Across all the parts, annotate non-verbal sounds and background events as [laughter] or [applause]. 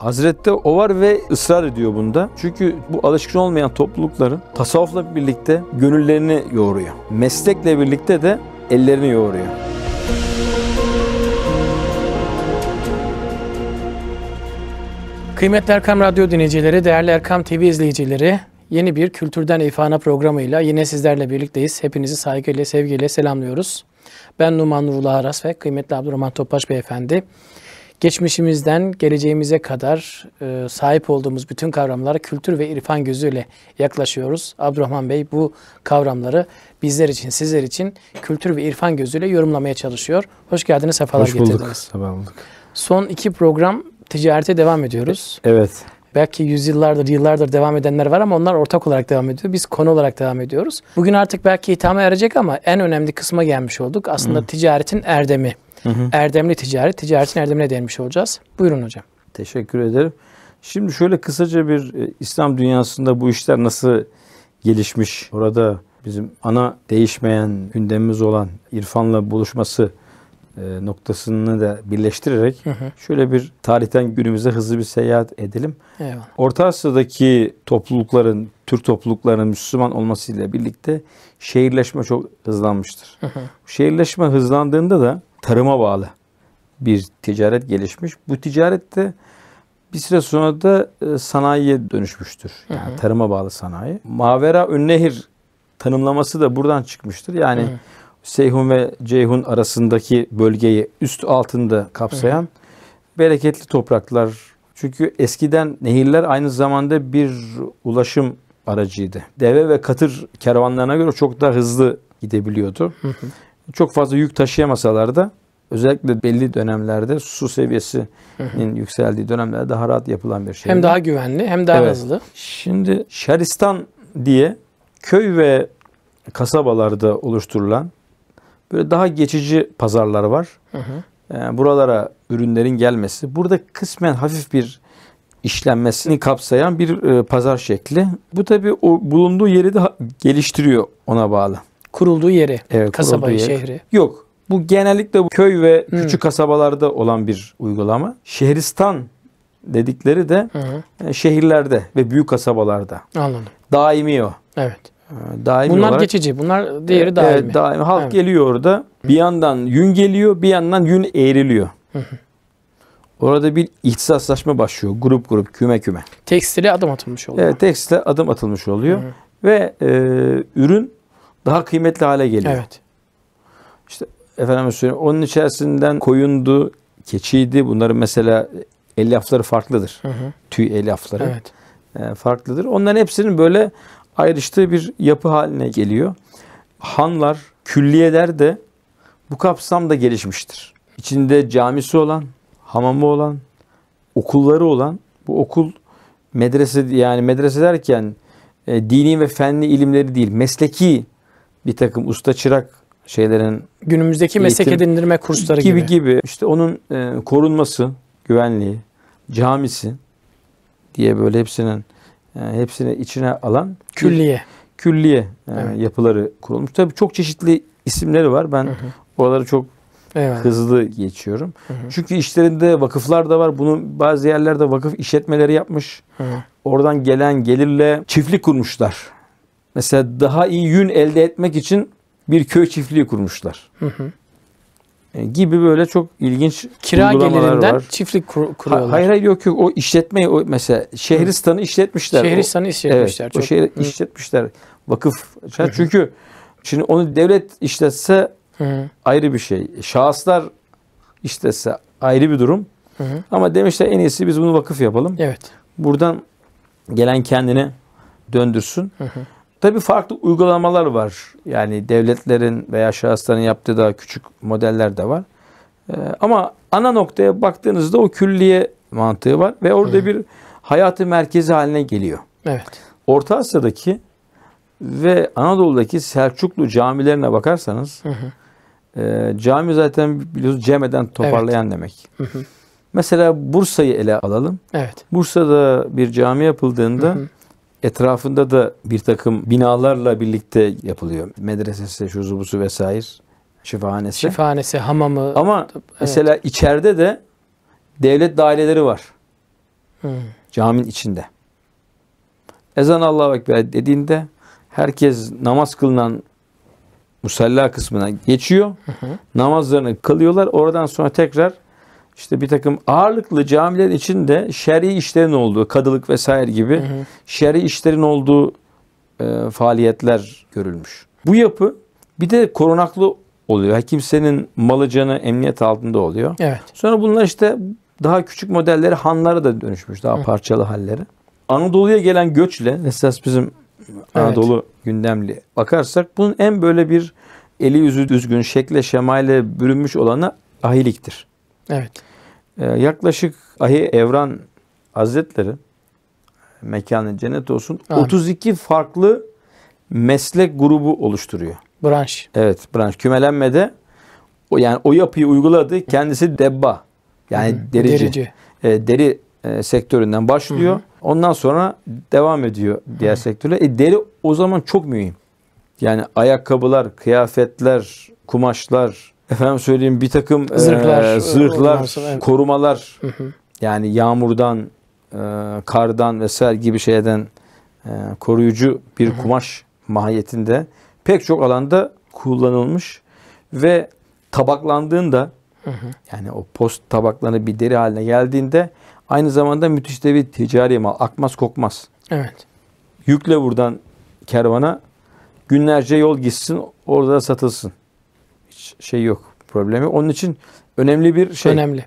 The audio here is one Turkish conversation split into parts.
Hazrette o var ve ısrar ediyor bunda. Çünkü bu alışkın olmayan toplulukların tasavvufla birlikte gönüllerini yoğuruyor. Meslekle birlikte de ellerini yoğuruyor. Kıymetli Erkam Radyo dinleyicileri, değerli Erkam TV izleyicileri, yeni bir Kültürden İfana programıyla yine sizlerle birlikteyiz. Hepinizi saygıyla, sevgiyle selamlıyoruz. Ben Numan Nurullah Aras ve kıymetli Abdurrahman Topbaş Beyefendi. Geçmişimizden geleceğimize kadar e, sahip olduğumuz bütün kavramlara kültür ve irfan gözüyle yaklaşıyoruz. Abdurrahman Bey bu kavramları bizler için, sizler için kültür ve irfan gözüyle yorumlamaya çalışıyor. Hoş geldiniz, sefalar Hoş bulduk, getirdiniz. Sabah bulduk. Son iki program ticarete devam ediyoruz. Evet. Belki yüzyıllardır, yıllardır devam edenler var ama onlar ortak olarak devam ediyor. Biz konu olarak devam ediyoruz. Bugün artık belki hitama erecek ama en önemli kısma gelmiş olduk. Aslında Hı. ticaretin erdemi. Hı Erdemli ticaret, ticaretin erdemine değinmiş olacağız. Buyurun hocam. Teşekkür ederim. Şimdi şöyle kısaca bir e, İslam dünyasında bu işler nasıl gelişmiş? Orada bizim ana değişmeyen gündemimiz olan irfanla buluşması e, noktasını da birleştirerek hı hı. şöyle bir tarihten günümüze hızlı bir seyahat edelim. Eyvallah. Orta Asya'daki toplulukların, Türk topluluklarının Müslüman olmasıyla birlikte şehirleşme çok hızlanmıştır. Hı hı. Şehirleşme hızlandığında da tarıma bağlı bir ticaret gelişmiş. Bu ticaret de bir süre sonra da e, sanayiye dönüşmüştür. Yani hı hı. tarıma bağlı sanayi. Mavera Ünnehir tanımlaması da buradan çıkmıştır. Yani hı Seyhun ve Ceyhun arasındaki bölgeyi üst altında kapsayan hı hı. bereketli topraklar. Çünkü eskiden nehirler aynı zamanda bir ulaşım aracıydı. Deve ve katır kervanlarına göre çok daha hızlı gidebiliyordu. Hı hı çok fazla yük taşıyamasalar da özellikle belli dönemlerde su seviyesinin yükseldiği dönemlerde daha rahat yapılan bir şey. Hem daha güvenli hem daha evet. hızlı. Şimdi şaristan diye köy ve kasabalarda oluşturulan böyle daha geçici pazarlar var. Yani ee, buralara ürünlerin gelmesi, burada kısmen hafif bir işlenmesini kapsayan bir e, pazar şekli. Bu tabi o bulunduğu yeri de geliştiriyor ona bağlı kurulduğu yeri, evet, kasabayı, kurulduğu yer. şehri. Yok. Bu genellikle bu köy ve hmm. küçük kasabalarda olan bir uygulama. Şehristan dedikleri de hmm. şehirlerde ve büyük kasabalarda. Anladım. Daimi o. Evet. E, daimi Bunlar olarak, geçici. Bunlar diğeri e, daimi. E, daimi. Halk evet. geliyor orada. Bir yandan yün geliyor, bir yandan yün eğriliyor. Orada bir ihtisaslaşma başlıyor. Grup grup, küme küme. Tekstile adım atılmış oluyor. Evet, tekstile adım atılmış oluyor. Hı hı. Ve e, ürün daha kıymetli hale geliyor. Evet. İşte efendim söyleyeyim onun içerisinden koyundu, keçiydi. Bunların mesela elyafları farklıdır. Hı hı. Tüy elyafları. Evet. E, farklıdır. Onların hepsinin böyle ayrıştığı bir yapı haline geliyor. Hanlar, külliyeler de bu kapsamda gelişmiştir. İçinde camisi olan, hamamı olan, okulları olan, bu okul medrese yani medrese derken e, dini ve fenli ilimleri değil, mesleki bir takım usta çırak şeylerin günümüzdeki meslek edindirme kursları gibi gibi, gibi. işte onun e, korunması, güvenliği, camisi diye böyle hepsinin e, hepsini içine alan külliye külliye e, evet. yapıları kurulmuş. Tabii çok çeşitli isimleri var. Ben hı hı. oraları çok Eyvallah. hızlı geçiyorum. Hı hı. Çünkü işlerinde vakıflar da var. Bunu bazı yerlerde vakıf işletmeleri yapmış. Hı. Oradan gelen gelirle çiftlik kurmuşlar. Mesela daha iyi yün elde etmek için bir köy çiftliği kurmuşlar. Hı hı. E, gibi böyle çok ilginç Kira gelirinden var. çiftlik kur, kuruyorlar. hayır hayır yok yok o işletmeyi o mesela şehristanı hı. işletmişler. Şehristanı işletmişler. Evet, çok. O şehir işletmişler vakıf. Hı Çünkü şimdi onu devlet işletse hı. ayrı bir şey. Şahıslar işletse ayrı bir durum. Hı hı. Ama demişler en iyisi biz bunu vakıf yapalım. Evet. Buradan gelen kendini döndürsün. Hı hı. Tabii farklı uygulamalar var. Yani devletlerin veya şahısların yaptığı daha küçük modeller de var. Ee, ama ana noktaya baktığınızda o külliye mantığı var ve orada Hı. bir hayatı merkezi haline geliyor. Evet. Orta Asya'daki ve Anadolu'daki Selçuklu camilerine bakarsanız hı hı. E, cami zaten biliyorsunuz cemeden toparlayan evet. demek. Hı hı. Mesela Bursa'yı ele alalım. Evet. Bursa'da bir cami yapıldığında hı hı. Etrafında da bir takım binalarla birlikte yapılıyor. Medresesi, şuzubusu vesaire. Şifahanesi. Şifahanesi, hamamı. Ama evet. mesela içeride de devlet daireleri var. Hmm. Caminin içinde. Ezan Allahu Ekber dediğinde herkes namaz kılınan musalla kısmına geçiyor. Hı hı. Namazlarını kılıyorlar. Oradan sonra tekrar işte bir takım ağırlıklı camilerin içinde şer'i işlerin olduğu, kadılık vesaire gibi hı hı. şer'i işlerin olduğu e, faaliyetler görülmüş. Bu yapı bir de korunaklı oluyor. Kimsenin malı canı emniyet altında oluyor. Evet. Sonra bunlar işte daha küçük modelleri hanlara da dönüşmüş. Daha Hı. parçalı halleri. Anadolu'ya gelen göçle esas bizim Anadolu evet. gündemli bakarsak bunun en böyle bir eli yüzü düzgün şekle şemayla bürünmüş olanı ahiliktir. Evet. Ee, yaklaşık Ahi Evran Hazretleri mekanı cennet olsun Amin. 32 farklı meslek grubu oluşturuyor. Branş. Evet branş. Kümelenmede o yani o yapıyı uyguladı. Kendisi debba yani Hı, derici. derici. E, deri e, sektöründen başlıyor. Hı. Ondan sonra devam ediyor diğer Hı. sektörle. E, deri o zaman çok mühim. Yani ayakkabılar, kıyafetler, kumaşlar, efendim söyleyeyim bir takım e, zırhlar, e, zırhlar varsa, korumalar hı. yani yağmurdan, e, kardan vesaire gibi şeyden e, koruyucu bir hı hı. kumaş mahiyetinde pek çok alanda kullanılmış ve tabaklandığında hı hı. yani o post tabaklarını bir deri haline geldiğinde aynı zamanda müthiş de bir ticari mal akmaz kokmaz. Evet. Yükle buradan kervana günlerce yol gitsin orada satılsın şey yok problemi. Onun için önemli bir şey. Önemli.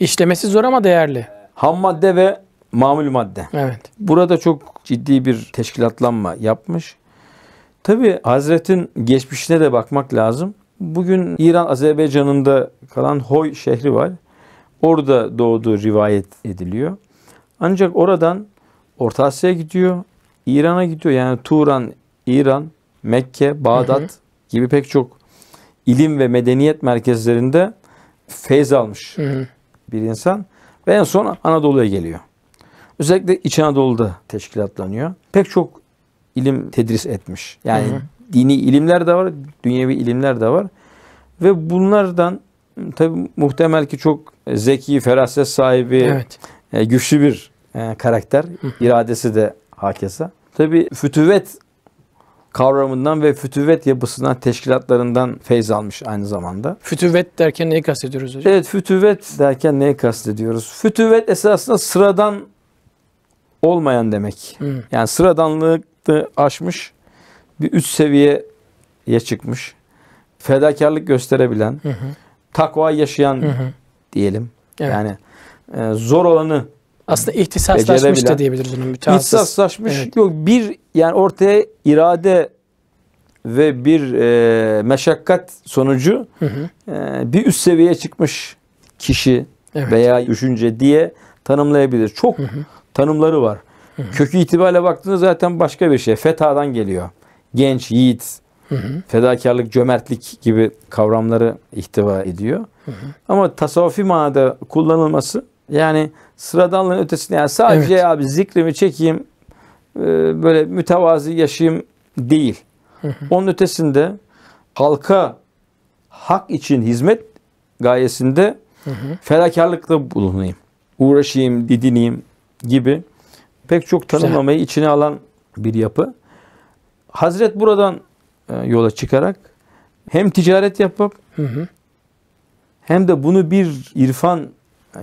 İşlemesi zor ama değerli. Ham madde ve mamul madde. Evet. Burada çok ciddi bir teşkilatlanma yapmış. Tabi Hazret'in geçmişine de bakmak lazım. Bugün İran Azerbaycan'ında kalan Hoy şehri var. Orada doğduğu rivayet ediliyor. Ancak oradan Orta Asya'ya gidiyor. İran'a gidiyor. Yani Turan, İran, Mekke, Bağdat hı hı. gibi pek çok ilim ve medeniyet merkezlerinde feyz almış hı hı. bir insan. Ve en son Anadolu'ya geliyor. Özellikle İç Anadolu'da teşkilatlanıyor. Pek çok ilim tedris etmiş. Yani hı hı. dini ilimler de var, dünyevi ilimler de var. Ve bunlardan tabi muhtemel ki çok zeki, feraset sahibi, evet. E, güçlü bir e, karakter. iradesi de hakeza. Tabi fütüvet kavramından ve fütüvet yapısından, teşkilatlarından feyz almış aynı zamanda. Fütüvet derken neyi kastediyoruz hocam? Evet, fütüvet derken neyi kastediyoruz? Fütüvet esasında sıradan olmayan demek. Hmm. Yani sıradanlığı aşmış, bir üst seviyeye çıkmış, fedakarlık gösterebilen, hı hı. takva yaşayan hı hı. diyelim. Evet. Yani e, zor olanı aslında ihtisaslaşmış da diyebiliriz bunu mütehassıs. İhtisaslaşmış evet. yok bir yani ortaya irade ve bir e, meşakkat sonucu hı hı. E, bir üst seviyeye çıkmış kişi evet. veya düşünce diye tanımlayabilir. Çok hı hı. tanımları var. Hı hı. Kökü itibariyle baktığında zaten başka bir şey. Feta'dan geliyor. Genç, yiğit, hı hı. fedakarlık, cömertlik gibi kavramları ihtiva ediyor. Hı hı. Ama tasavvufi manada kullanılması yani sıradanlığın ötesinde yani sadece evet. abi zikrimi çekeyim e, böyle mütevazi yaşayayım değil. Hı hı. Onun ötesinde halka hak için hizmet gayesinde hı bulunayım. Uğraşayım, didineyim gibi pek çok tanımlamayı Güzel. içine alan bir yapı. Hazret buradan e, yola çıkarak hem ticaret yapıp hı hı. hem de bunu bir irfan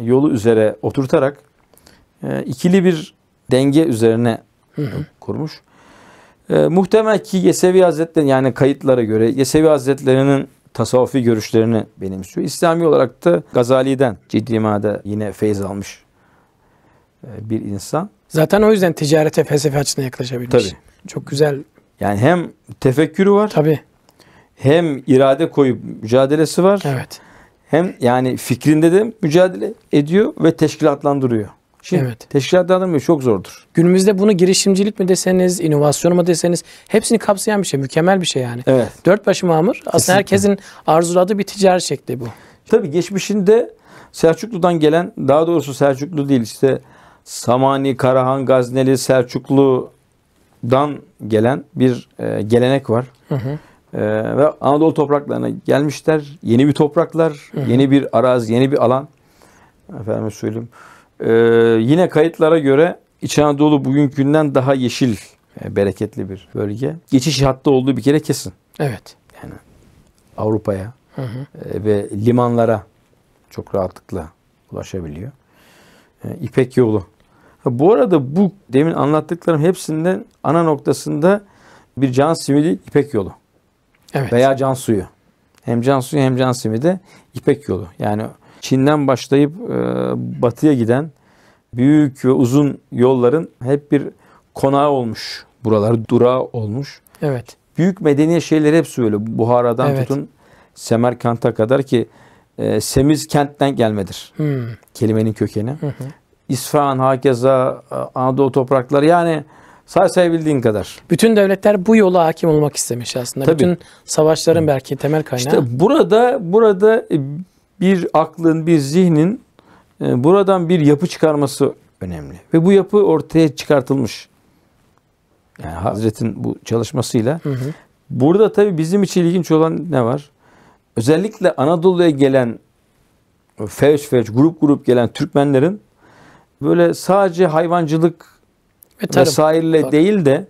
yolu üzere oturtarak e, ikili bir denge üzerine hı hı. kurmuş. E, muhtemel ki Yesevi Hazretleri yani kayıtlara göre Yesevi Hazretleri'nin tasavvufi görüşlerini benimsiyor. İslami olarak da Gazali'den ciddi manada yine feyz almış e, bir insan. Zaten o yüzden ticarete felsefe açısından yaklaşabilmiş. Tabii. Çok güzel. Yani hem tefekkürü var. Tabii. Hem irade koyup mücadelesi var. Evet hem yani fikrinde de mücadele ediyor ve teşkilatlandırıyor. Şimdi evet. teşkilatlandırmıyor çok zordur. Günümüzde bunu girişimcilik mi deseniz, inovasyon mu deseniz hepsini kapsayan bir şey, mükemmel bir şey yani. Evet. Dört başı mamur aslında Kesinlikle. herkesin arzuladığı bir ticari şekli bu. Tabii geçmişinde Selçuklu'dan gelen daha doğrusu Selçuklu değil işte Samani, Karahan, Gazneli, Selçuklu'dan gelen bir e, gelenek var. Hı hı. Ee, ve Anadolu topraklarına gelmişler. Yeni bir topraklar, yeni bir arazi, yeni bir alan. Efendim söyleyeyim. Ee, yine kayıtlara göre İç Anadolu bugünkünden daha yeşil, e, bereketli bir bölge. Geçiş hattı olduğu bir kere kesin. Evet. Yani Avrupa'ya e, ve limanlara çok rahatlıkla ulaşabiliyor. E, İpek yolu. Ha, bu arada bu demin anlattıklarım hepsinden ana noktasında bir can simidi İpek yolu. Evet. Veya can suyu. Hem can suyu hem can simi de İpek yolu. Yani Çin'den başlayıp e, batıya giden büyük ve uzun yolların hep bir konağı olmuş. Buralar durağı olmuş. Evet. Büyük medeni şeyler hepsi öyle. Buhara'dan evet. tutun Semerkant'a kadar ki e, Semiz kentten gelmedir. Hmm. Kelimenin kökeni. Hı hı. İsfahan, Hakeza, e, Anadolu toprakları yani Say sayabildiğin kadar. Bütün devletler bu yola hakim olmak istemiş aslında. Tabii. Bütün savaşların belki temel kaynağı. İşte burada burada e, bir aklın, bir zihnin e, buradan bir yapı çıkarması önemli. Ve bu yapı ortaya çıkartılmış. Yani Hazret'in bu çalışmasıyla. Hı hı. Burada tabi bizim için ilginç olan ne var? Özellikle Anadolu'ya gelen fevç fevç, grup grup gelen Türkmenlerin böyle sadece hayvancılık ve tarım. vesaire Bak. değil de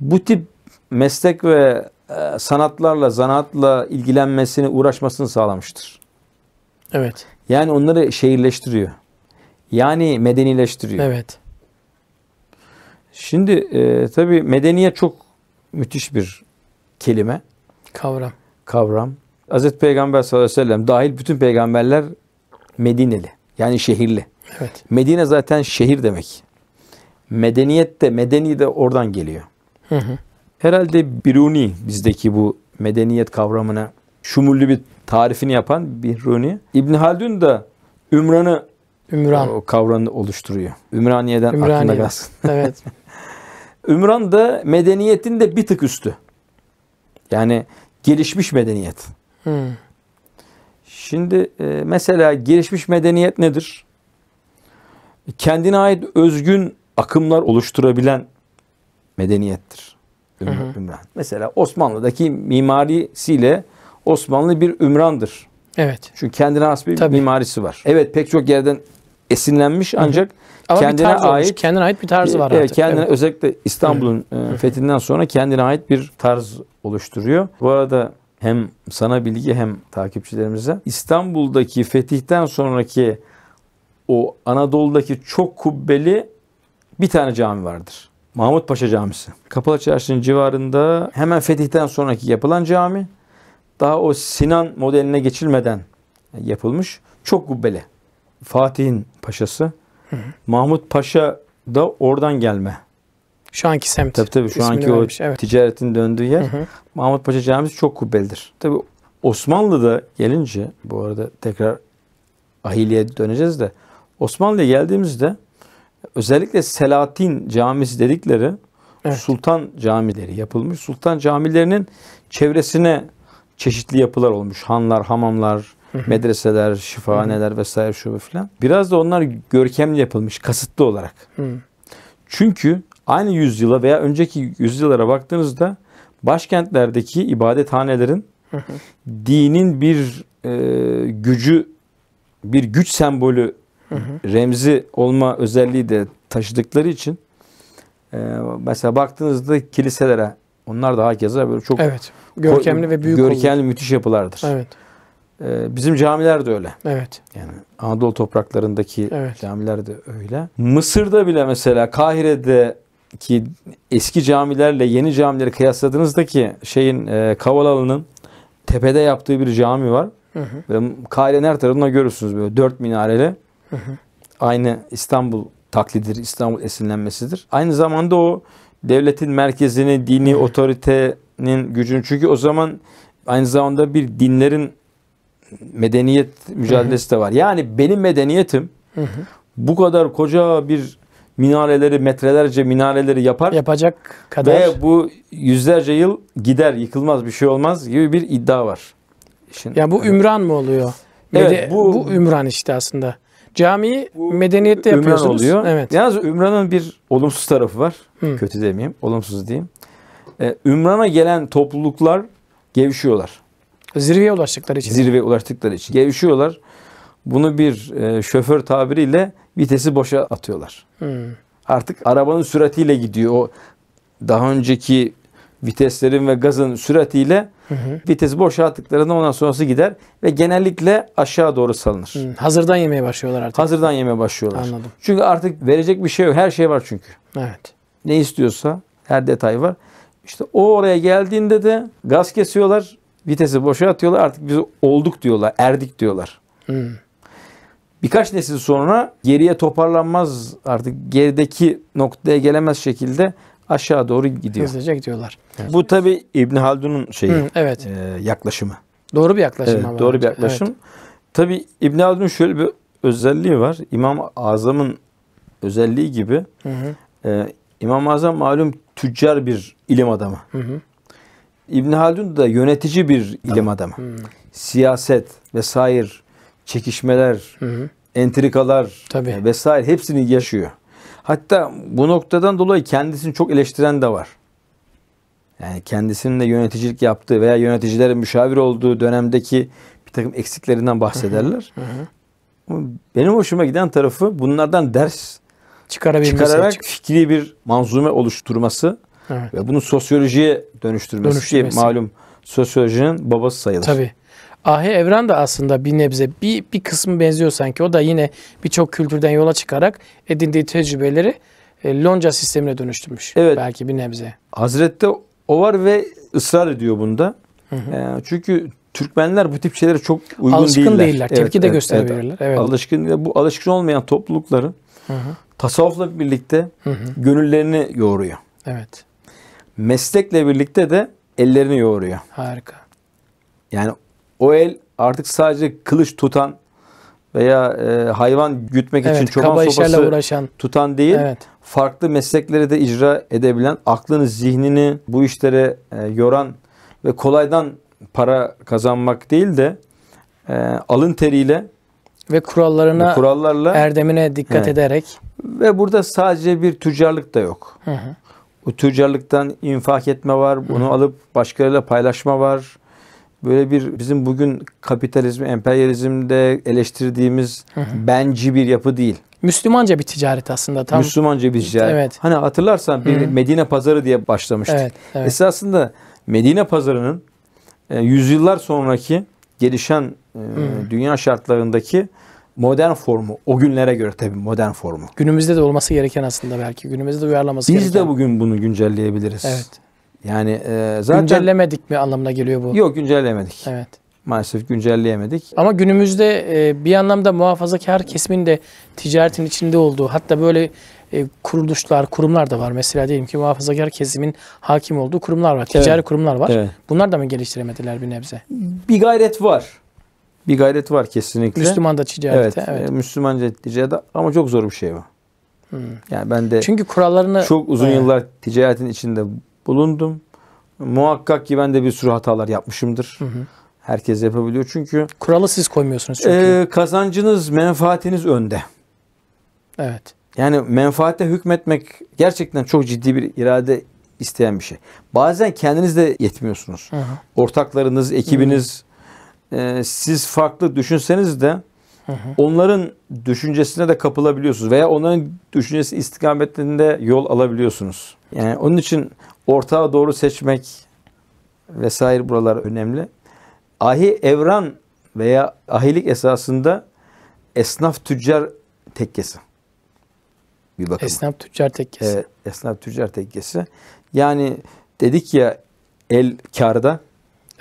bu tip meslek ve e, sanatlarla, zanaatla ilgilenmesini, uğraşmasını sağlamıştır. Evet. Yani onları şehirleştiriyor. Yani medenileştiriyor. Evet. Şimdi e, tabii medeniyet çok müthiş bir kelime. Kavram. Kavram. Hazreti Peygamber sallallahu aleyhi ve sellem dahil bütün peygamberler Medineli. Yani şehirli. Evet. Medine zaten şehir demek medeniyet de medeni de oradan geliyor. Hı hı. Herhalde Biruni bizdeki bu medeniyet kavramına şumullü bir tarifini yapan Biruni. İbn Haldun da Ümran'ı Ümran. o kavramını oluşturuyor. Ümraniye'den Ümraniye. aklında kalsın. [laughs] Evet. Ümran da medeniyetin de bir tık üstü. Yani gelişmiş medeniyet. Hmm. Şimdi e, mesela gelişmiş medeniyet nedir? Kendine ait özgün akımlar oluşturabilen medeniyettir. Ümran. Hı hı. Mesela Osmanlı'daki mimarisiyle Osmanlı bir Ümran'dır. Evet. Çünkü kendine has bir Tabii. mimarisi var. Evet pek çok yerden esinlenmiş ancak hı hı. kendine ait olmuş. kendine ait bir tarzı var artık. Kendine evet. özellikle İstanbul'un e, fethinden sonra kendine ait bir tarz oluşturuyor. Bu arada hem sana bilgi hem takipçilerimize İstanbul'daki fetihten sonraki o Anadolu'daki çok kubbeli bir tane cami vardır. Mahmut Paşa Camisi. Kapalı Çarşı'nın civarında hemen fetihten sonraki yapılan cami. Daha o Sinan modeline geçilmeden yapılmış. Çok kubbeli. Fatih'in paşası. Hı. Mahmut Paşa da oradan gelme. Şu anki semt. Tabii tabii şu anki vermiş, o evet. ticaretin döndüğü yer. Hı hı. Mahmut Paşa Camisi çok kubbelidir. Tabii Osmanlı'da gelince bu arada tekrar ahiliye döneceğiz de Osmanlı'ya geldiğimizde özellikle Selatin Camisi dedikleri evet. sultan camileri yapılmış. Sultan camilerinin çevresine çeşitli yapılar olmuş. Hanlar, hamamlar, Hı hı. medreseler, şifaneler hı vesaire şu filan. Biraz da onlar görkemli yapılmış kasıtlı olarak. Çünkü aynı yüzyıla veya önceki yüzyıllara baktığınızda başkentlerdeki ibadethanelerin dinin bir e, gücü, bir güç sembolü hı remzi olma özelliği de taşıdıkları için e, mesela baktığınızda kiliselere onlar da hakeza böyle çok evet, görkemli ve büyük görkemli olur. müthiş yapılardır. Evet. E, bizim camiler de öyle. Evet. Yani Anadolu topraklarındaki evet. camiler de öyle. Mısır'da bile mesela Kahire'de ki eski camilerle yeni camileri kıyasladığınızda ki şeyin e, Kavalalı'nın tepede yaptığı bir cami var. Hı hı. Kahire'nin her tarafında görürsünüz böyle dört minareli. Hı Aynı İstanbul taklidir, İstanbul esinlenmesidir. Aynı zamanda o devletin merkezini, dini hı. otoritenin gücünü çünkü o zaman aynı zamanda bir dinlerin medeniyet mücadelesi de var. Yani benim medeniyetim bu kadar koca bir minareleri metrelerce minareleri yapar. Yapacak kadar. Ve bu yüzlerce yıl gider, yıkılmaz, bir şey olmaz gibi bir iddia var. Şimdi, ya bu evet. Ümran mı oluyor? Evet, Medi- bu, bu Ümran işte aslında. Camiyi Bu, medeniyette Ümran yapıyorsunuz. oluyor. Evet. Yalnız Ümran'ın bir olumsuz tarafı var. Hı. Kötü demeyeyim, olumsuz diyeyim. Ee, Ümran'a gelen topluluklar gevşiyorlar. Zirveye ulaştıkları için. Zirveye ulaştıkları için. Gevşiyorlar. Bunu bir e, şoför tabiriyle vitesi boşa atıyorlar. Hmm. Artık arabanın süratiyle gidiyor. O daha önceki viteslerin ve gazın süratiyle Hı hı. Vites boşalttıklarında ondan sonrası gider ve genellikle aşağı doğru salınır. Hı. Hazırdan yemeye başlıyorlar artık. Hazırdan yemeye başlıyorlar. Anladım. Çünkü artık verecek bir şey yok. Her şey var çünkü. Evet. Ne istiyorsa her detay var. İşte o oraya geldiğinde de gaz kesiyorlar. Vitesi boşa atıyorlar. Artık biz olduk diyorlar. Erdik diyorlar. Hmm. Birkaç nesil sonra geriye toparlanmaz artık gerideki noktaya gelemez şekilde aşağı doğru gidiyor. Hızlıca gidiyorlar. Evet. Bu tabi İbn Haldun'un şeyi, Hı, evet. e, yaklaşımı. Doğru bir yaklaşım evet, ama. Doğru bir yaklaşım. Evet. Tabi İbn Haldun şöyle bir özelliği var. İmam Azam'ın özelliği gibi hı hı. E, İmam Azam malum tüccar bir ilim adamı. Hı hı. İbn Haldun da yönetici bir tamam. ilim adamı. Hı. Siyaset vesaire çekişmeler, hı hı. entrikalar Tabii. E, vesaire hepsini yaşıyor. Hatta bu noktadan dolayı kendisini çok eleştiren de var. Yani kendisinin de yöneticilik yaptığı veya yöneticilerin müşavir olduğu dönemdeki bir takım eksiklerinden bahsederler. Benim hoşuma giden tarafı bunlardan ders çıkararak fikri bir manzume oluşturması evet. ve bunu sosyolojiye dönüştürmesi, dönüştürmesi. malum sosyolojinin babası sayılır. Tabii. Ahi Evren de aslında bir nebze bir, bir kısmı benziyor sanki. O da yine birçok kültürden yola çıkarak edindiği tecrübeleri e, lonca sistemine dönüştürmüş. Evet. Belki bir nebze. Hazrette o var ve ısrar ediyor bunda. Hı hı. E, çünkü Türkmenler bu tip şeylere çok uygun alışkın değiller. değiller. Evet, Tepki de evet, gösterebilirler. Evet. evet. Alışkın bu alışkın olmayan toplulukların tasavvufla birlikte hı hı. gönüllerini yoğuruyor. Evet. Meslekle birlikte de ellerini yoğuruyor. Harika. Yani o el artık sadece kılıç tutan veya e, hayvan gütmek evet, için çoban sopası uğraşan. tutan değil, evet. farklı meslekleri de icra edebilen, aklını, zihnini bu işlere e, yoran ve kolaydan para kazanmak değil de e, alın teriyle ve kurallarına, ve kurallarla erdemine dikkat he. ederek ve burada sadece bir tüccarlık da yok. Hı hı. Bu tüccarlıktan infak etme var, bunu hı hı. alıp başkalarıyla paylaşma var böyle bir bizim bugün kapitalizm, emperyalizmde eleştirdiğimiz hı hı. benci bir yapı değil. Müslümanca bir ticaret aslında tam. Müslümanca bir ticaret. Evet. Hani hatırlarsan bir hı. Medine pazarı diye başlamıştık. Evet, evet. Esasında Medine pazarının e, yüzyıllar sonraki gelişen e, dünya şartlarındaki modern formu o günlere göre tabii modern formu. Günümüzde de olması gereken aslında belki günümüzde de uyarlaması Biz gereken. Biz de bugün bunu güncelleyebiliriz. Evet. Yani e, zaten güncellemedik mi anlamına geliyor bu? Yok güncellemedik. Evet. Maalesef güncelleyemedik. Ama günümüzde e, bir anlamda muhafazakar kesimin de ticaretin içinde olduğu hatta böyle e, kuruluşlar, kurumlar da var. Mesela diyelim ki muhafazakar kesimin hakim olduğu kurumlar var. Ticari evet. kurumlar var. Evet. Bunlar da mı geliştiremediler bir nebze? Bir gayret var. Bir gayret var kesinlikle. Müslüman da ticarete. Evet, evet. E, Müslüman ticarete. ama çok zor bir şey bu. Hmm. Yani ben de Çünkü kurallarını çok uzun e, yıllar ticaretin içinde bulundum. Muhakkak ki ben de bir sürü hatalar yapmışımdır. Hı hı. Herkes yapabiliyor çünkü. Kuralı siz koymuyorsunuz çünkü. E, kazancınız, menfaatiniz önde. Evet. Yani menfaate hükmetmek gerçekten çok ciddi bir irade isteyen bir şey. Bazen kendiniz de yetmiyorsunuz. Hı hı. Ortaklarınız, ekibiniz, hı hı. E, siz farklı düşünseniz de hı hı. onların düşüncesine de kapılabiliyorsunuz veya onların düşüncesi istikametinde yol alabiliyorsunuz. Yani onun için ortağa doğru seçmek vesaire buralar önemli. Ahi evran veya ahilik esasında esnaf tüccar tekkesi. Bir bakın. Esnaf tüccar tekkesi. Evet, esnaf tüccar tekkesi. Yani dedik ya el karda,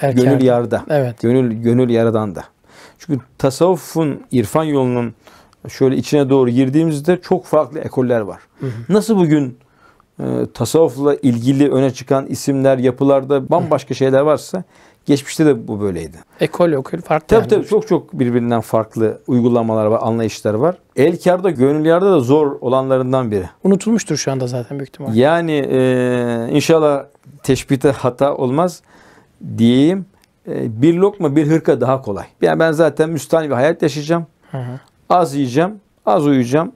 el gönül karda. yarda. Evet. Gönül gönül yaradan da. Çünkü tasavvufun irfan yolunun şöyle içine doğru girdiğimizde çok farklı ekoller var. Hı hı. Nasıl bugün ee, tasavvufla ilgili öne çıkan isimler, yapılarda bambaşka şeyler varsa geçmişte de bu böyleydi. Ekol okul farklı. Tabii yani. tabii çok çok birbirinden farklı uygulamalar var, anlayışlar var. El karda, gönül yarda da zor olanlarından biri. Unutulmuştur şu anda zaten büyük ihtimalle. Yani e, inşallah teşbihte hata olmaz diyeyim. E, bir lokma bir hırka daha kolay. Yani ben zaten müstahni bir hayat yaşayacağım. Hı hı. Az yiyeceğim, az uyuyacağım.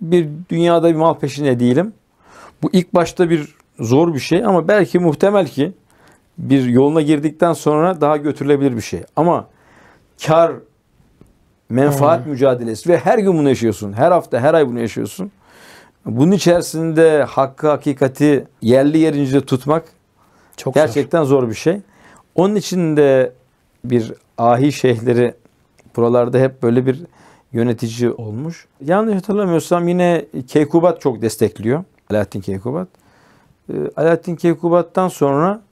Bir dünyada bir mal peşinde değilim bu ilk başta bir zor bir şey ama belki muhtemel ki bir yoluna girdikten sonra daha götürülebilir bir şey. Ama kar, menfaat hmm. mücadelesi ve her gün bunu yaşıyorsun. Her hafta, her ay bunu yaşıyorsun. Bunun içerisinde hakkı, hakikati yerli yerince tutmak çok gerçekten zor. zor bir şey. Onun için de bir ahi şeyhleri buralarda hep böyle bir yönetici olmuş. Yanlış hatırlamıyorsam yine Keykubat çok destekliyor. Alaaddin Keykubat. Ee, Alaaddin Keykubat'tan sonra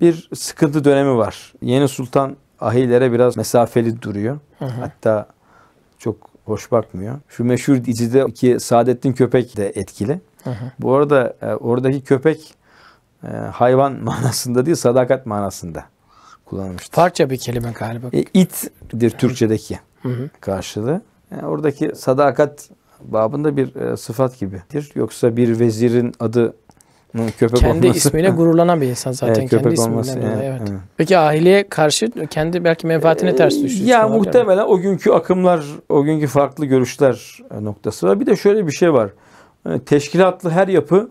bir sıkıntı dönemi var. Yeni Sultan ahilere biraz mesafeli duruyor. Hı hı. Hatta çok hoş bakmıyor. Şu meşhur dizide ki Saadettin Köpek de etkili. Hı hı. Bu arada e, oradaki köpek e, hayvan [laughs] manasında değil sadakat manasında kullanılmıştır. Parça bir kelime galiba. E, it'dir Türkçedeki hı hı. karşılığı. Yani e, oradaki sadakat babında bir e, sıfat gibidir. Yoksa bir vezirin adı köpek kendi olması. ismiyle [laughs] gururlanan bir insan zaten. Evet, kendi olması, yani, evet. evet. Peki aileye karşı kendi belki menfaatine ee, ters düşüyor. Ya muhtemelen o günkü akımlar, o günkü farklı görüşler e, noktası var. Bir de şöyle bir şey var. E, teşkilatlı her yapı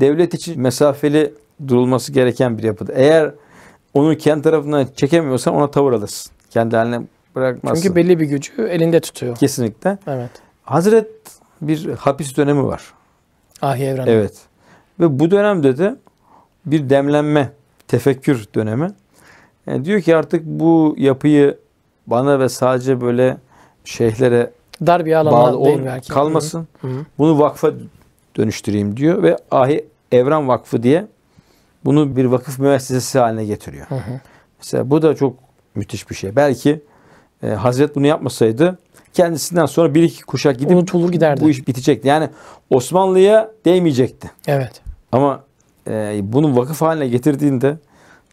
devlet için mesafeli durulması gereken bir yapıdır. Eğer onu kendi tarafına çekemiyorsan ona tavır alırsın. Kendi haline bırakmazsın. Çünkü belli bir gücü elinde tutuyor. Kesinlikle. Evet. Hazret bir hapis dönemi var. Ahi evrende. Evet. Ve bu dönemde de bir demlenme, tefekkür dönemi. Yani e, diyor ki artık bu yapıyı bana ve sadece böyle şeyhlere dar bir alana bağlı değil belki. kalmasın. Hı hı. Bunu vakfa dönüştüreyim diyor ve Ahi Evren Vakfı diye bunu bir vakıf müessesesi haline getiriyor. Hı hı. Mesela bu da çok müthiş bir şey. Belki e, Hazret bunu yapmasaydı kendisinden sonra bir iki kuşak gidip unutulur giderdi. Bu iş bitecekti. Yani Osmanlı'ya değmeyecekti. Evet. Ama e, bunu vakıf haline getirdiğinde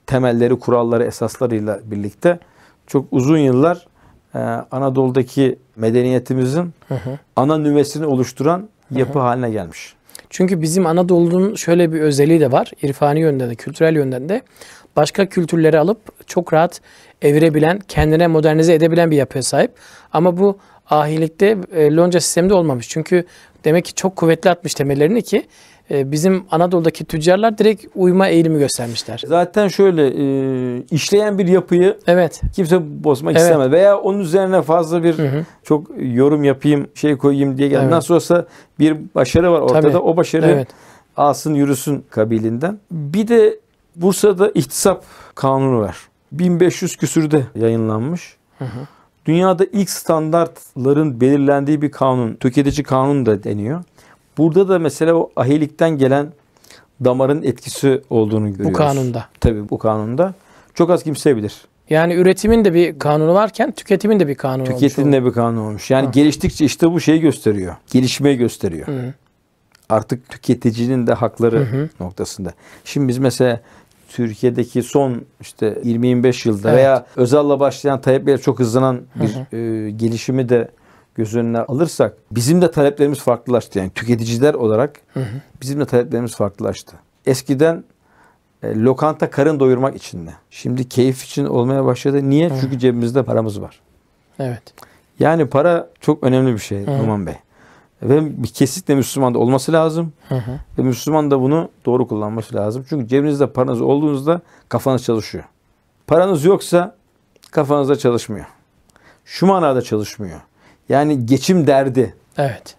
temelleri, kuralları, esaslarıyla birlikte çok uzun yıllar e, Anadolu'daki medeniyetimizin hı hı. ana nüvesini oluşturan yapı hı hı. haline gelmiş. Çünkü bizim Anadolu'nun şöyle bir özelliği de var. İrfani yönden de, kültürel yönden de başka kültürleri alıp çok rahat evirebilen, kendine modernize edebilen bir yapıya sahip. Ama bu ahilikte e, lonca sisteminde olmamış. Çünkü demek ki çok kuvvetli atmış temellerini ki e, bizim Anadolu'daki tüccarlar direkt uyma eğilimi göstermişler. Zaten şöyle e, işleyen bir yapıyı evet. kimse bozmak evet. istemez. Veya onun üzerine fazla bir hı hı. çok yorum yapayım, şey koyayım diye geldi. Evet. Nasıl olsa bir başarı var ortada. Tabii. O başarı evet. alsın yürüsün kabilinden. Bir de Bursa'da ihtisap kanunu var. 1500 küsürde yayınlanmış. Hı hı. Dünyada ilk standartların belirlendiği bir kanun, tüketici kanunu da deniyor. Burada da mesela o ahilikten gelen damarın etkisi olduğunu görüyoruz. Bu kanunda. Tabii bu kanunda. Çok az kimse bilir. Yani üretimin de bir kanunu varken tüketimin de bir kanunu tüketimin olmuş. Tüketimin de bir kanunu olmuş. Yani ha. geliştikçe işte bu şeyi gösteriyor. Gelişmeyi gösteriyor. Hı. Artık tüketicinin de hakları hı. noktasında. Şimdi biz mesela Türkiye'deki son işte 20-25 yılda evet. veya Özal'la başlayan Tayyip'le çok hızlanan bir hı hı. E, gelişimi de göz önüne alırsak bizim de taleplerimiz farklılaştı. Yani tüketiciler olarak hı hı. bizim de taleplerimiz farklılaştı. Eskiden e, lokanta karın doyurmak için de. Şimdi keyif için olmaya başladı. Niye? Hı. Çünkü cebimizde paramız var. Evet. Yani para çok önemli bir şey Numan Bey. Ve bir kesinlikle Müslüman da olması lazım. Hı hı. Ve Müslüman da bunu doğru kullanması lazım. Çünkü cebinizde paranız olduğunuzda kafanız çalışıyor. Paranız yoksa kafanızda çalışmıyor. Şu manada çalışmıyor. Yani geçim derdi. Evet.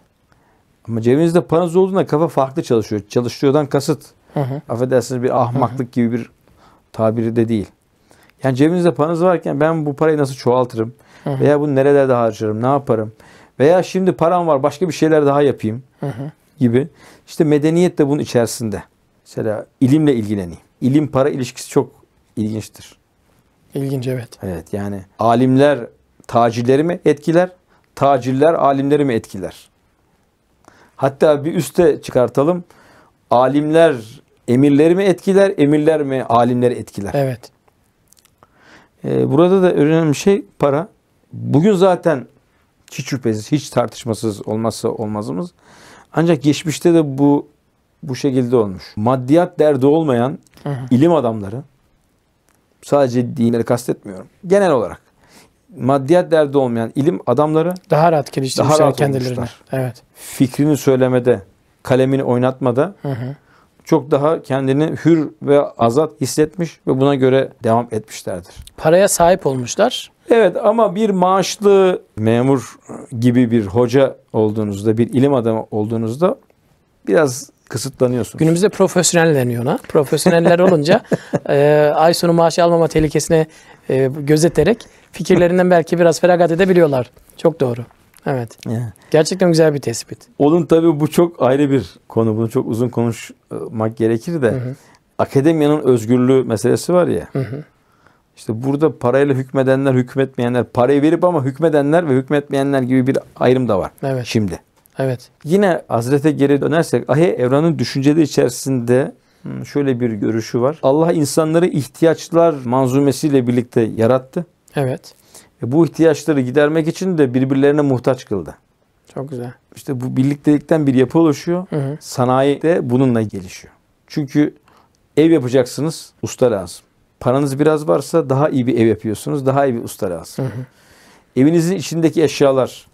Ama cebinizde paranız olduğunda kafa farklı çalışıyor. Çalışıyordan kasıt. Hı hı. Affedersiniz bir ahmaklık hı hı. gibi bir tabiri de değil. Yani cebinizde paranız varken ben bu parayı nasıl çoğaltırım? Hı hı. Veya bunu nerelerde harcarım? Ne yaparım? Veya şimdi param var başka bir şeyler daha yapayım hı hı. gibi. İşte medeniyet de bunun içerisinde. Mesela ilimle ilgileneyim. İlim para ilişkisi çok ilginçtir. İlginç evet. Evet yani alimler tacirleri mi etkiler? Tacirler alimleri mi etkiler? Hatta bir üste çıkartalım. Alimler emirleri mi etkiler? Emirler mi alimleri etkiler? Evet. Ee, burada da önemli şey para. Bugün zaten hiç şüphesiz, hiç tartışmasız olmazsa olmazımız. Ancak geçmişte de bu bu şekilde olmuş. Maddiyat derdi olmayan hı hı. ilim adamları sadece dinleri kastetmiyorum. Genel olarak maddiyat derdi olmayan ilim adamları daha rahat geliştirmişler daha rahat kendilerini. Evet. Fikrini söylemede, kalemini oynatmada hı hı. çok daha kendini hür ve azat hissetmiş ve buna göre devam etmişlerdir. Paraya sahip olmuşlar. Evet ama bir maaşlı memur gibi bir hoca olduğunuzda, bir ilim adamı olduğunuzda biraz kısıtlanıyorsunuz. Günümüzde profesyonel deniyor ona. Profesyoneller olunca [laughs] e, ay sonu maaşı almama tehlikesine e, gözeterek fikirlerinden belki biraz feragat edebiliyorlar. Çok doğru. Evet. Gerçekten güzel bir tespit. Onun tabii bu çok ayrı bir konu. Bunu çok uzun konuşmak gerekir de. Hı hı. Akademiyanın özgürlüğü meselesi var ya. Hı hı. İşte burada parayla hükmedenler, hükmetmeyenler, parayı verip ama hükmedenler ve hükmetmeyenler gibi bir ayrım da var evet. şimdi. Evet. Yine Hazrete geri dönersek Ahi Evren'in düşünceleri içerisinde hmm, şöyle bir görüşü var. Allah insanları ihtiyaçlar manzumesiyle birlikte yarattı. Evet. E bu ihtiyaçları gidermek için de birbirlerine muhtaç kıldı. Çok güzel. İşte bu birliktelikten bir yapı oluşuyor. Hı hı. Sanayi de bununla gelişiyor. Çünkü ev yapacaksınız, usta lazım. Paranız biraz varsa daha iyi bir ev yapıyorsunuz. Daha iyi bir usta lazım. Evinizin içindeki eşyalar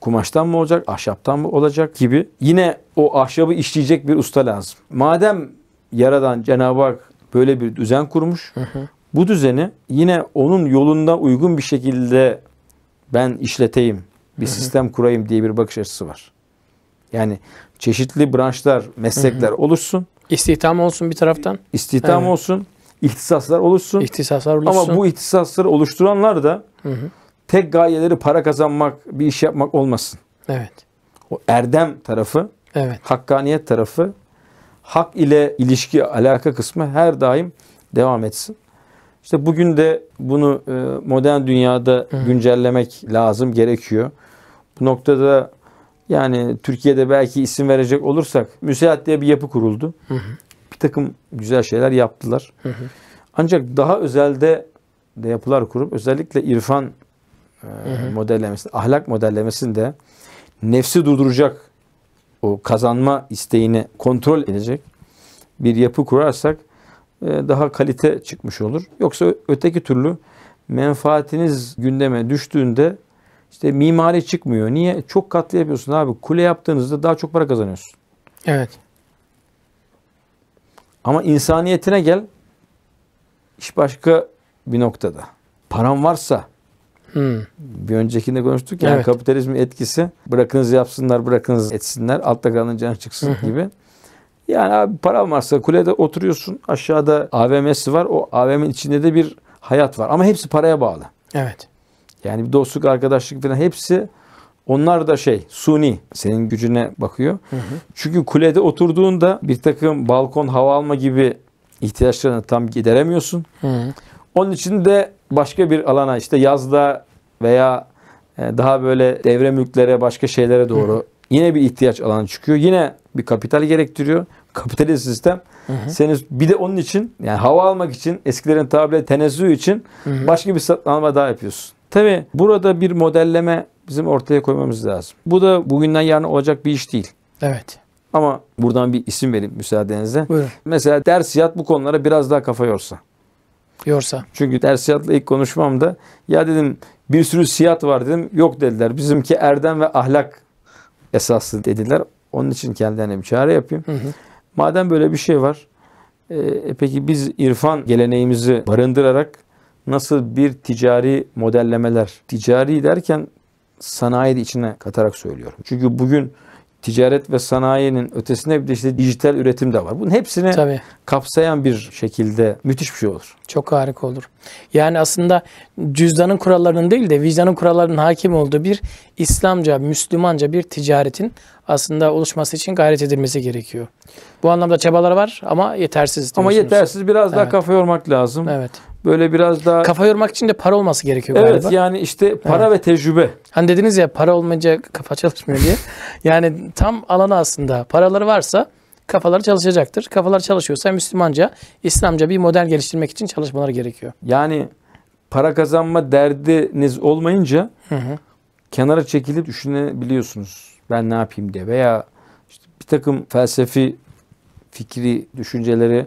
kumaştan mı olacak, ahşaptan mı olacak gibi. Yine o ahşabı işleyecek bir usta lazım. Madem Yaradan Cenab-ı Hak böyle bir düzen kurmuş. Hı hı. Bu düzeni yine onun yolunda uygun bir şekilde ben işleteyim, bir hı hı. sistem kurayım diye bir bakış açısı var. Yani çeşitli branşlar, meslekler hı hı. oluşsun. İstihdam olsun bir taraftan. İstihdam evet. olsun ihtisaslar oluşsun. İhtisaslar oluşsun. Ama bu ihtisasları oluşturanlar da hı hı. tek gayeleri para kazanmak, bir iş yapmak olmasın. Evet. O erdem tarafı, evet. hakkaniyet tarafı, hak ile ilişki, alaka kısmı her daim devam etsin. İşte bugün de bunu e, modern dünyada hı. güncellemek lazım, gerekiyor. Bu noktada yani Türkiye'de belki isim verecek olursak müseat diye bir yapı kuruldu. Hı hı bir takım güzel şeyler yaptılar. Hı hı. Ancak daha özelde de yapılar kurup özellikle irfan e, hı hı. modellemesinde, ahlak modellemesinde nefsi durduracak o kazanma isteğini kontrol edecek bir yapı kurarsak e, daha kalite çıkmış olur. Yoksa öteki türlü menfaatiniz gündeme düştüğünde işte mimari çıkmıyor. Niye? Çok katlı yapıyorsun abi. Kule yaptığınızda daha çok para kazanıyorsun. Evet. Ama insaniyetine gel. İş başka bir noktada. Param varsa hmm. bir öncekinde konuştuk ya evet. kapitalizmin etkisi bırakınız yapsınlar bırakınız etsinler altta kalanın canı çıksın gibi. Yani abi param varsa kulede oturuyorsun aşağıda AVM'si var o AVM'nin içinde de bir hayat var ama hepsi paraya bağlı. Evet. Yani bir dostluk arkadaşlık falan hepsi onlar da şey suni senin gücüne bakıyor. Hı hı. Çünkü kulede oturduğunda bir takım balkon hava alma gibi ihtiyaçlarını tam gideremiyorsun. Hı. Onun için de başka bir alana işte yazda veya e, daha böyle devre mülklere başka şeylere doğru hı hı. yine bir ihtiyaç alanı çıkıyor. Yine bir kapital gerektiriyor. Kapitalist sistem hı hı. seni bir de onun için yani hava almak için eskilerin tabiriyle tenezzü için hı hı. başka bir satın alma daha yapıyorsun. Tabi burada bir modelleme bizim ortaya koymamız lazım. Bu da bugünden yarın olacak bir iş değil. Evet. Ama buradan bir isim vereyim müsaadenizle. Buyurun. Mesela dersiyat bu konulara biraz daha kafa yorsa. Yorsa. Çünkü dersiyatla ilk konuşmamda ya dedim bir sürü siyat var dedim. Yok dediler. Bizimki erdem ve ahlak esaslı dediler. Onun için kendilerine bir çare yapayım. Hı hı. Madem böyle bir şey var. E, e, peki biz irfan geleneğimizi barındırarak nasıl bir ticari modellemeler, ticari derken sanayi de içine katarak söylüyorum. Çünkü bugün ticaret ve sanayinin ötesinde bir de işte dijital üretim de var. Bunun hepsini Tabii. kapsayan bir şekilde müthiş bir şey olur. Çok harika olur. Yani aslında cüzdanın kurallarının değil de vicdanın kurallarının hakim olduğu bir İslamca, Müslümanca bir ticaretin aslında oluşması için gayret edilmesi gerekiyor. Bu anlamda çabalar var ama yetersiz. Ama yetersiz biraz evet. daha kafa yormak lazım. Evet. Böyle biraz daha... Kafa yormak için de para olması gerekiyor evet, galiba. Evet yani işte para evet. ve tecrübe. Hani dediniz ya para olmayınca kafa çalışmıyor diye. [laughs] yani tam alanı aslında paraları varsa kafalar çalışacaktır. Kafalar çalışıyorsa Müslümanca, İslamca bir model geliştirmek için çalışmalar gerekiyor. Yani para kazanma derdiniz olmayınca hı hı. kenara çekilip düşünebiliyorsunuz. Ben ne yapayım diye veya işte bir takım felsefi fikri düşünceleri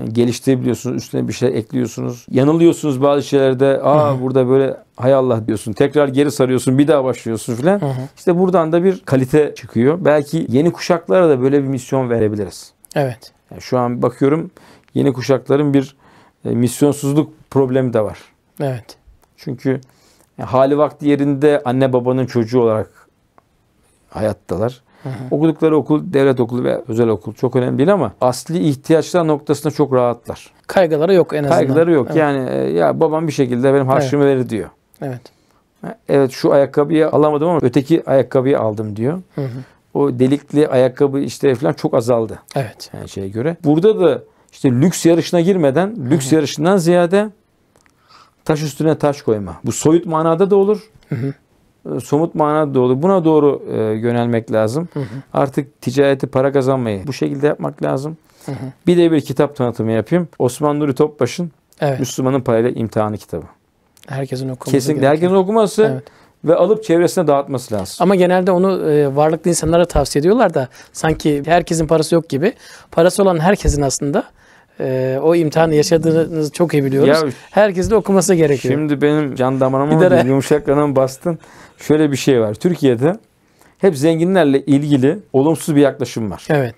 e, geliştirebiliyorsunuz. Üstüne bir şey ekliyorsunuz. Yanılıyorsunuz bazı şeylerde. Aa Hı-hı. burada böyle hay Allah diyorsun. Tekrar geri sarıyorsun. Bir daha başlıyorsun filan. İşte buradan da bir kalite çıkıyor. Belki yeni kuşaklara da böyle bir misyon verebiliriz. Evet. Yani şu an bakıyorum yeni kuşakların bir e, misyonsuzluk problemi de var. Evet. Çünkü e, hali vakti yerinde anne babanın çocuğu olarak hayattalar. Hı hı. Okudukları okul devlet okulu ve özel okul çok önemli değil ama asli ihtiyaçlar noktasında çok rahatlar. Kaygıları yok en azından. Kaygıları yok. Evet. Yani e, ya babam bir şekilde benim harçlığımı evet. verir diyor. Evet. Evet şu ayakkabıyı alamadım ama öteki ayakkabıyı aldım diyor. Hı hı. O delikli ayakkabı işte falan çok azaldı. Evet. Yani şeye göre. Burada da işte lüks yarışına girmeden hı hı. lüks yarışından ziyade taş üstüne taş koyma. Bu soyut manada da olur. Hı hı. E, somut manada dolu. Buna doğru e, yönelmek lazım. Hı hı. Artık ticareti para kazanmayı bu şekilde yapmak lazım. Hı hı. Bir de bir kitap tanıtımı yapayım. Osman Nuri Topbaş'ın evet. Müslümanın Parayla İmtihanı kitabı. Herkesin okuması. kesin. herkesin okuması. Evet ve alıp çevresine dağıtması lazım. Ama genelde onu e, varlıklı insanlara tavsiye ediyorlar da sanki herkesin parası yok gibi. Parası olan herkesin aslında e, o imtihanı yaşadığınızı çok iyi biliyoruz. Ya, Herkesin okuması gerekiyor. Şimdi benim can damarımı yumuşak kanım bastın şöyle bir şey var. Türkiye'de hep zenginlerle ilgili olumsuz bir yaklaşım var. Evet.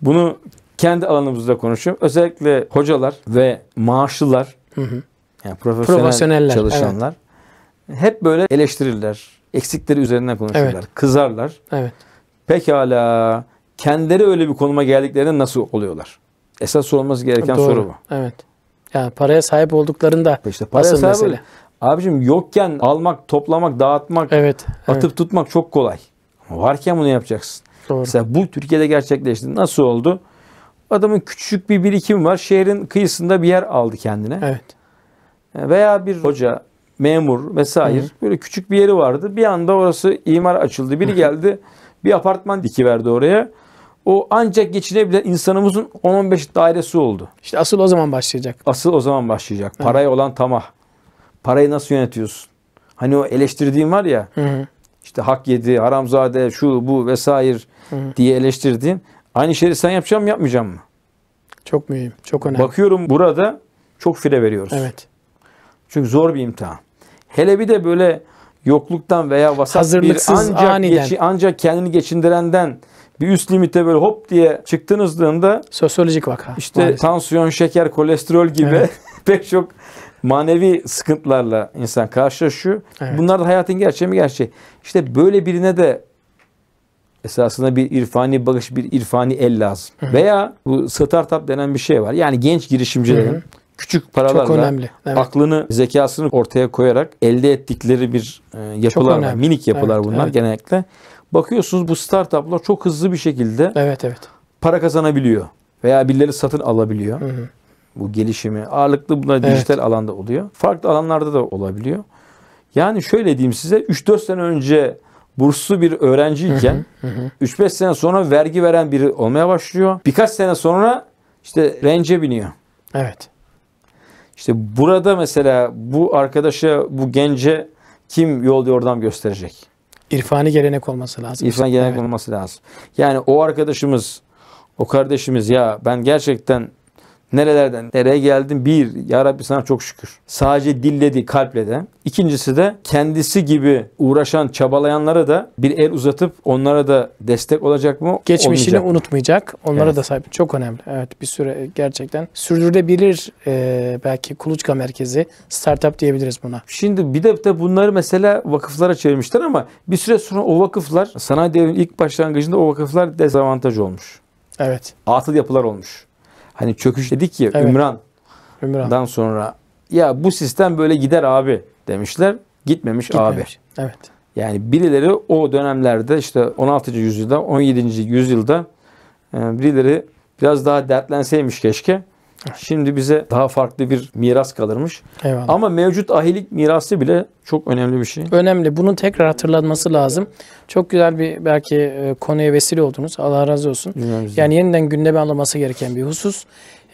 Bunu kendi alanımızda konuşuyorum. Özellikle hocalar ve maaşlılar hı hı. yani profesyonel Profesyoneller, çalışanlar evet. hep böyle eleştirirler. Eksikleri üzerinden konuşurlar. Evet. Kızarlar. Evet. Pekala kendileri öyle bir konuma geldiklerinde nasıl oluyorlar? Esas sorulması gereken Doğru. soru bu. Evet. Yani paraya sahip olduklarında işte paraya nasıl sahip mesele? Ol- Abicim yokken almak, toplamak, dağıtmak, evet, atıp evet. tutmak çok kolay. Ama varken bunu yapacaksın. Doğru. Mesela bu Türkiye'de gerçekleşti. Nasıl oldu? Adamın küçük bir birikim var. Şehrin kıyısında bir yer aldı kendine. Evet. Veya bir hoca, memur vesaire Hı. böyle küçük bir yeri vardı. Bir anda orası imar açıldı. Biri geldi bir apartman dikiverdi oraya. O ancak geçinebilen insanımızın 10-15 dairesi oldu. İşte asıl o zaman başlayacak. Asıl o zaman başlayacak. Paraya olan tamah. Parayı nasıl yönetiyorsun? Hani o eleştirdiğim var ya. Hı hı. İşte hak yedi, haramzade, şu bu vesaire hı hı. diye eleştirdiğim. Aynı şeyi sen yapacağım mı yapmayacağım mı? Çok mühim, çok önemli. Bakıyorum burada çok fire veriyoruz. Evet. Çünkü zor bir imtihan. Hele bir de böyle yokluktan veya vasat bir ancak, aniden. Geçi, ancak kendini geçindirenden bir üst limite böyle hop diye çıktığınızda sosyolojik vaka. İşte maalesef. tansiyon, şeker, kolesterol gibi evet. [laughs] pek çok manevi sıkıntılarla insan karşılaşıyor. Evet. Bunlar da hayatın gerçeği mi gerçeği. İşte böyle birine de esasında bir irfani bakış, bir irfani el lazım. Hı-hı. Veya bu startup denen bir şey var. Yani genç girişimcilerin Hı-hı. küçük paralarla önemli. Evet. aklını, zekasını ortaya koyarak elde ettikleri bir e, yapılar var. Minik yapılar evet, bunlar evet. genellikle. Bakıyorsunuz bu startuplar çok hızlı bir şekilde evet, evet. para kazanabiliyor veya birileri satın alabiliyor. Hı hı bu gelişimi. Ağırlıklı bunlar evet. dijital alanda oluyor. Farklı alanlarda da olabiliyor. Yani şöyle diyeyim size 3-4 sene önce burslu bir öğrenciyken 3-5 sene sonra vergi veren biri olmaya başlıyor. Birkaç sene sonra işte rence biniyor. Evet. İşte burada mesela bu arkadaşa, bu gence kim yol yordam gösterecek? İrfani gelenek olması lazım. İrfani gelenek evet. olması lazım. Yani o arkadaşımız, o kardeşimiz ya ben gerçekten Nerelerden? Nereye geldin? Bir, Ya Rabbi sana çok şükür. Sadece dille değil, kalple de. İkincisi de kendisi gibi uğraşan, çabalayanlara da bir el uzatıp onlara da destek olacak mı? Geçmişini Olmayacak. unutmayacak. Onlara Evet. da sahip. Çok önemli. Evet bir süre gerçekten. Sürdürülebilir e, belki kuluçka merkezi. Startup diyebiliriz buna. Şimdi bir de, de bunları mesela vakıflara çevirmişler ama bir süre sonra o vakıflar sanayi devrinin ilk başlangıcında o vakıflar dezavantaj olmuş. Evet. Atıl yapılar olmuş. Hani çöküş dedik ya evet. Ümran. Ümran'dan sonra ya bu sistem böyle gider abi demişler. Gitmemiş, Gitmemiş. abi. Evet. Yani birileri o dönemlerde işte 16. yüzyılda 17. yüzyılda e, birileri biraz daha dertlenseymiş keşke. Şimdi bize daha farklı bir miras kalırmış. Eyvallah. Ama mevcut ahilik mirası bile çok önemli bir şey. Önemli. Bunun tekrar hatırlanması lazım. Çok güzel bir belki e, konuya vesile oldunuz. Allah razı olsun. Güzel, Yani yeniden gündeme alınması gereken bir husus.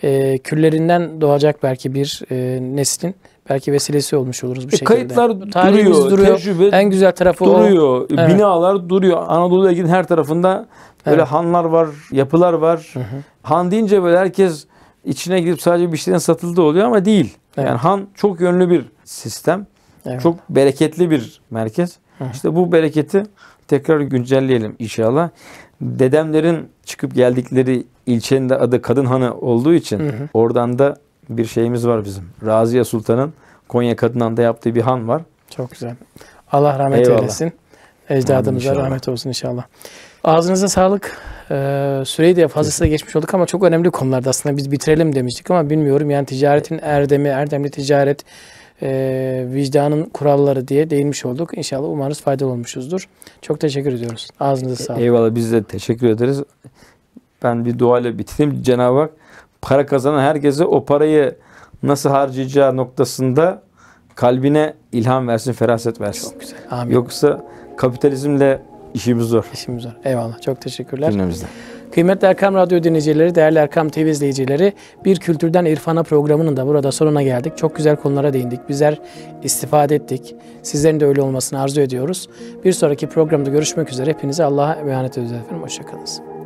E, küllerinden doğacak belki bir e, neslin belki vesilesi olmuş oluruz bu e, şekilde. Kayıtlar Tarihimiz duruyor, duruyor. Tecrübe en güzel tarafı duruyor. O. E, evet. Binalar duruyor. Anadolu'ya gidin her tarafında böyle evet. hanlar var, yapılar var. Hı hı. Han deyince böyle herkes içine girip sadece bir şeyden satıldığı oluyor ama değil. Evet. Yani han çok yönlü bir sistem. Evet. Çok bereketli bir merkez. Hı. İşte bu bereketi tekrar güncelleyelim inşallah. Dedemlerin çıkıp geldikleri ilçenin de adı Kadın Hanı olduğu için hı hı. oradan da bir şeyimiz var bizim. Raziye Sultan'ın Konya Kadın Hanı'nda yaptığı bir han var. Çok güzel. Allah rahmet Eyvallah. eylesin. Ecdadımıza rahmet olsun inşallah. Ağzınıza sağlık. Ee, süreyi de fazlasıyla geçmiş olduk ama çok önemli konularda aslında biz bitirelim demiştik ama bilmiyorum yani ticaretin erdemi, erdemli ticaret, e, vicdanın kuralları diye değinmiş olduk. İnşallah umarız faydalı olmuşuzdur. Çok teşekkür ediyoruz. Ağzınıza e, sağlık. Eyvallah biz de teşekkür ederiz. Ben bir duayla bitireyim. Cenab-ı Hak para kazanan herkese o parayı nasıl harcayacağı noktasında kalbine ilham versin, feraset versin. Çok güzel. Amin. Yoksa kapitalizmle İşimiz zor. İşimiz zor. Eyvallah. Çok teşekkürler. Cümlemizde. Kıymetli Erkam Radyo dinleyicileri, değerli Erkam TV izleyicileri, Bir Kültürden İrfana programının da burada sonuna geldik. Çok güzel konulara değindik. Bizler istifade ettik. Sizlerin de öyle olmasını arzu ediyoruz. Bir sonraki programda görüşmek üzere. Hepinize Allah'a emanet ediyoruz efendim. Hoşçakalın.